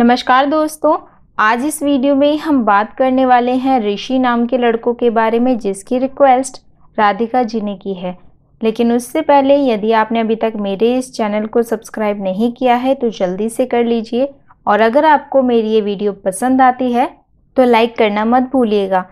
नमस्कार दोस्तों आज इस वीडियो में हम बात करने वाले हैं ऋषि नाम के लड़कों के बारे में जिसकी रिक्वेस्ट राधिका जी ने की है लेकिन उससे पहले यदि आपने अभी तक मेरे इस चैनल को सब्सक्राइब नहीं किया है तो जल्दी से कर लीजिए और अगर आपको मेरी ये वीडियो पसंद आती है तो लाइक करना मत भूलिएगा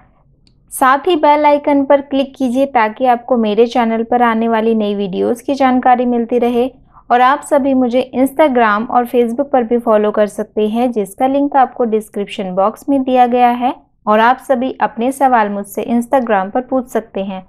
साथ ही बेल आइकन पर क्लिक कीजिए ताकि आपको मेरे चैनल पर आने वाली नई वीडियोज़ की जानकारी मिलती रहे और आप सभी मुझे इंस्टाग्राम और फेसबुक पर भी फॉलो कर सकते हैं जिसका लिंक आपको डिस्क्रिप्शन बॉक्स में दिया गया है और आप सभी अपने सवाल मुझसे इंस्टाग्राम पर पूछ सकते हैं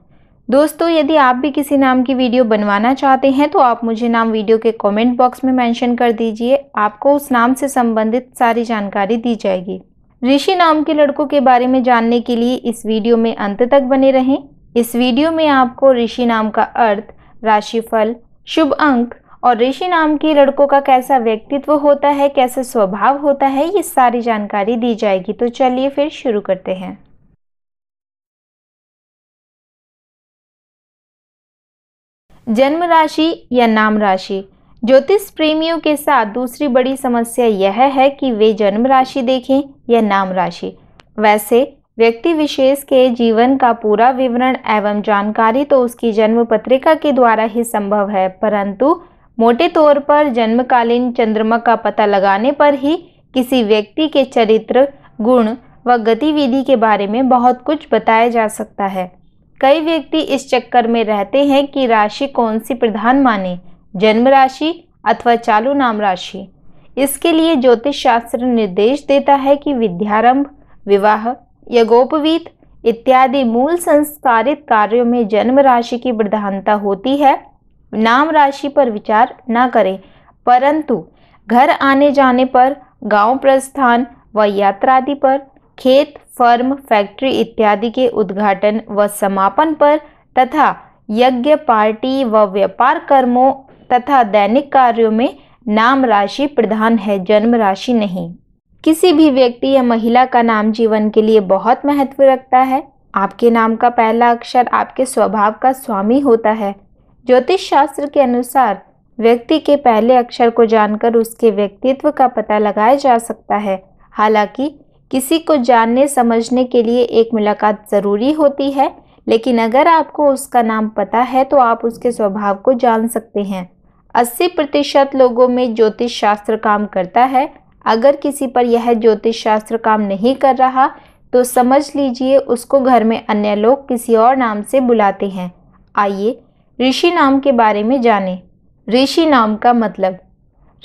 दोस्तों यदि आप भी किसी नाम की वीडियो बनवाना चाहते हैं तो आप मुझे नाम वीडियो के कमेंट बॉक्स में मेंशन कर दीजिए आपको उस नाम से संबंधित सारी जानकारी दी जाएगी ऋषि नाम के लड़कों के बारे में जानने के लिए इस वीडियो में अंत तक बने रहें इस वीडियो में आपको ऋषि नाम का अर्थ राशिफल शुभ अंक और ऋषि नाम के लड़कों का कैसा व्यक्तित्व होता है कैसा स्वभाव होता है ये सारी जानकारी दी जाएगी तो चलिए फिर शुरू करते हैं जन्म राशि या नाम राशि ज्योतिष प्रेमियों के साथ दूसरी बड़ी समस्या यह है कि वे जन्म राशि देखें या नाम राशि वैसे व्यक्ति विशेष के जीवन का पूरा विवरण एवं जानकारी तो उसकी जन्म पत्रिका के द्वारा ही संभव है परंतु मोटे तौर पर जन्मकालीन चंद्रमा का पता लगाने पर ही किसी व्यक्ति के चरित्र गुण व गतिविधि के बारे में बहुत कुछ बताया जा सकता है कई व्यक्ति इस चक्कर में रहते हैं कि राशि कौन सी प्रधान माने जन्म राशि अथवा चालू नाम राशि इसके लिए ज्योतिष शास्त्र निर्देश देता है कि विद्यारंभ विवाह यगोपवीत इत्यादि मूल संस्कारित कार्यों में जन्म राशि की प्रधानता होती है नाम राशि पर विचार न करें परंतु घर आने जाने पर गांव प्रस्थान व यात्रा आदि पर खेत फर्म फैक्ट्री इत्यादि के उद्घाटन व समापन पर तथा यज्ञ पार्टी व व्यापार कर्मों तथा दैनिक कार्यों में नाम राशि प्रधान है जन्म राशि नहीं किसी भी व्यक्ति या महिला का नाम जीवन के लिए बहुत महत्व रखता है आपके नाम का पहला अक्षर आपके स्वभाव का स्वामी होता है ज्योतिष शास्त्र के अनुसार व्यक्ति के पहले अक्षर को जानकर उसके व्यक्तित्व का पता लगाया जा सकता है हालांकि किसी को जानने समझने के लिए एक मुलाकात ज़रूरी होती है लेकिन अगर आपको उसका नाम पता है तो आप उसके स्वभाव को जान सकते हैं 80 प्रतिशत लोगों में ज्योतिष शास्त्र काम करता है अगर किसी पर यह ज्योतिष शास्त्र काम नहीं कर रहा तो समझ लीजिए उसको घर में अन्य लोग किसी और नाम से बुलाते हैं आइए ऋषि नाम के बारे में जानें ऋषि नाम का मतलब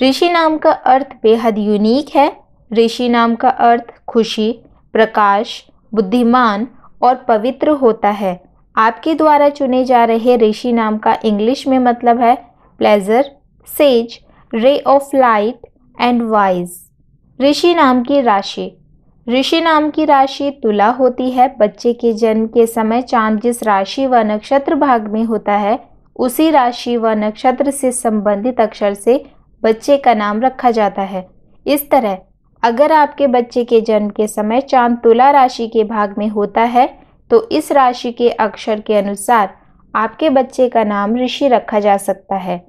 ऋषि नाम का अर्थ बेहद यूनिक है ऋषि नाम का अर्थ खुशी प्रकाश बुद्धिमान और पवित्र होता है आपके द्वारा चुने जा रहे ऋषि नाम का इंग्लिश में मतलब है pleasure sage ray of light and wise ऋषि नाम की राशि ऋषि नाम की राशि तुला होती है बच्चे के जन्म के समय चांद जिस राशि व नक्षत्र भाग में होता है उसी राशि व नक्षत्र से संबंधित अक्षर से बच्चे का नाम रखा जाता है इस तरह अगर आपके बच्चे के जन्म के समय चांद तुला राशि के भाग में होता है तो इस राशि के अक्षर के अनुसार आपके बच्चे का नाम ऋषि रखा जा सकता है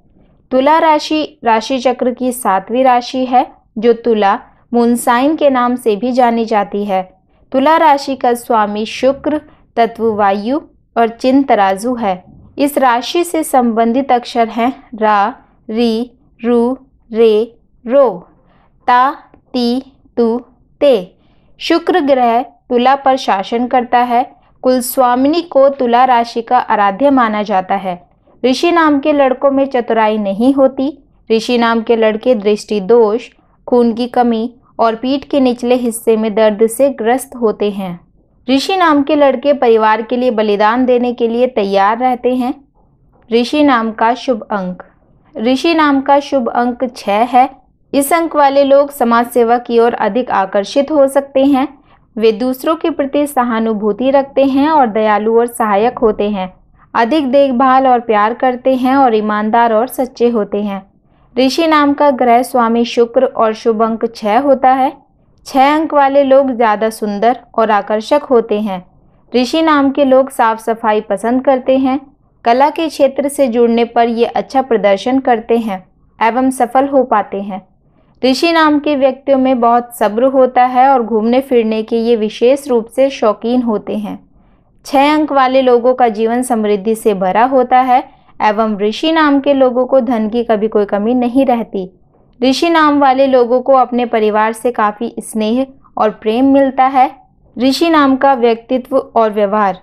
तुला राशि राशि चक्र की सातवीं राशि है जो तुला मुनसाइन के नाम से भी जानी जाती है तुला राशि का स्वामी शुक्र तत्व वायु और चिन्ह तराजू है इस राशि से संबंधित अक्षर हैं रा री रू रे रो ता ती तू ते शुक्र ग्रह तुला पर शासन करता है कुल स्वामिनी को तुला राशि का आराध्य माना जाता है ऋषि नाम के लड़कों में चतुराई नहीं होती ऋषि नाम के लड़के दृष्टि दोष खून की कमी और पीठ के निचले हिस्से में दर्द से ग्रस्त होते हैं ऋषि नाम के लड़के परिवार के लिए बलिदान देने के लिए तैयार रहते हैं ऋषि नाम का शुभ अंक ऋषि नाम का शुभ अंक छः है इस अंक वाले लोग समाज सेवा की ओर अधिक आकर्षित हो सकते हैं वे दूसरों के प्रति सहानुभूति रखते हैं और दयालु और सहायक होते हैं अधिक देखभाल और प्यार करते हैं और ईमानदार और सच्चे होते हैं ऋषि नाम का ग्रह स्वामी शुक्र और शुभ अंक छः होता है छः अंक वाले लोग ज़्यादा सुंदर और आकर्षक होते हैं ऋषि नाम के लोग साफ सफाई पसंद करते हैं कला के क्षेत्र से जुड़ने पर ये अच्छा प्रदर्शन करते हैं एवं सफल हो पाते हैं ऋषि नाम के व्यक्तियों में बहुत सब्र होता है और घूमने फिरने के ये विशेष रूप से शौकीन होते हैं छः अंक वाले लोगों का जीवन समृद्धि से भरा होता है एवं ऋषि नाम के लोगों को धन की कभी कोई कमी नहीं रहती ऋषि नाम वाले लोगों को अपने परिवार से काफ़ी स्नेह और प्रेम मिलता है ऋषि नाम का व्यक्तित्व और व्यवहार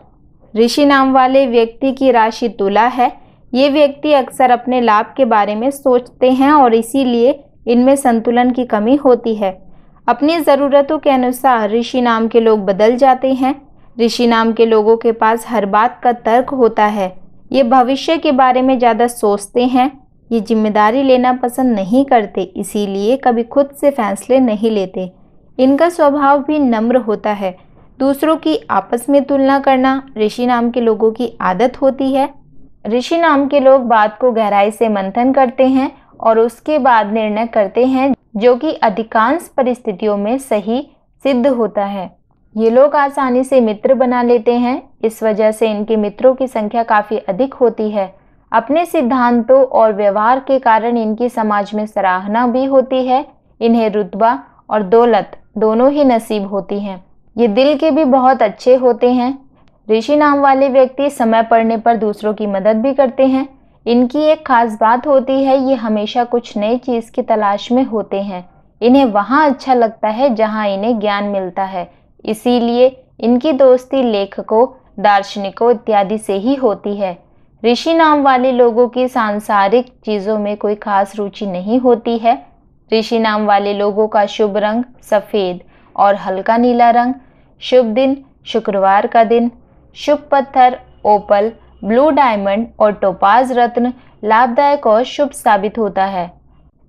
ऋषि नाम वाले व्यक्ति की राशि तुला है ये व्यक्ति अक्सर अपने लाभ के बारे में सोचते हैं और इसीलिए इनमें संतुलन की कमी होती है अपनी ज़रूरतों के अनुसार ऋषि नाम के लोग बदल जाते हैं ऋषि नाम के लोगों के पास हर बात का तर्क होता है ये भविष्य के बारे में ज़्यादा सोचते हैं ये जिम्मेदारी लेना पसंद नहीं करते इसीलिए कभी खुद से फैसले नहीं लेते इनका स्वभाव भी नम्र होता है दूसरों की आपस में तुलना करना ऋषि नाम के लोगों की आदत होती है ऋषि नाम के लोग बात को गहराई से मंथन करते हैं और उसके बाद निर्णय करते हैं जो कि अधिकांश परिस्थितियों में सही सिद्ध होता है ये लोग आसानी से मित्र बना लेते हैं इस वजह से इनके मित्रों की संख्या काफ़ी अधिक होती है अपने सिद्धांतों और व्यवहार के कारण इनकी समाज में सराहना भी होती है इन्हें रुतबा और दौलत दोनों ही नसीब होती हैं ये दिल के भी बहुत अच्छे होते हैं ऋषि नाम वाले व्यक्ति समय पड़ने पर दूसरों की मदद भी करते हैं इनकी एक खास बात होती है ये हमेशा कुछ नई चीज़ की तलाश में होते हैं इन्हें वहाँ अच्छा लगता है जहाँ इन्हें ज्ञान मिलता है इसीलिए इनकी दोस्ती लेखकों दार्शनिकों इत्यादि से ही होती है ऋषि नाम वाले लोगों की सांसारिक चीज़ों में कोई खास रुचि नहीं होती है ऋषि नाम वाले लोगों का शुभ रंग सफ़ेद और हल्का नीला रंग शुभ दिन शुक्रवार का दिन शुभ पत्थर ओपल ब्लू डायमंड और टोपाज रत्न लाभदायक और शुभ साबित होता है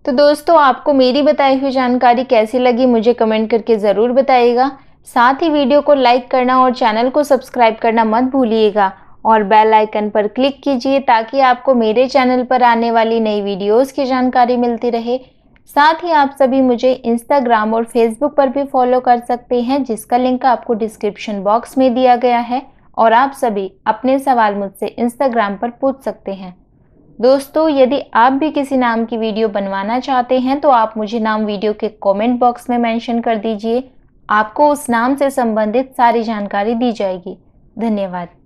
तो दोस्तों आपको मेरी बताई हुई जानकारी कैसी लगी मुझे कमेंट करके ज़रूर बताइएगा साथ ही वीडियो को लाइक करना और चैनल को सब्सक्राइब करना मत भूलिएगा और बेल आइकन पर क्लिक कीजिए ताकि आपको मेरे चैनल पर आने वाली नई वीडियोस की जानकारी मिलती रहे साथ ही आप सभी मुझे इंस्टाग्राम और फेसबुक पर भी फॉलो कर सकते हैं जिसका लिंक आपको डिस्क्रिप्शन बॉक्स में दिया गया है और आप सभी अपने सवाल मुझसे इंस्टाग्राम पर पूछ सकते हैं दोस्तों यदि आप भी किसी नाम की वीडियो बनवाना चाहते हैं तो आप मुझे नाम वीडियो के कमेंट बॉक्स में मेंशन कर दीजिए आपको उस नाम से संबंधित सारी जानकारी दी जाएगी धन्यवाद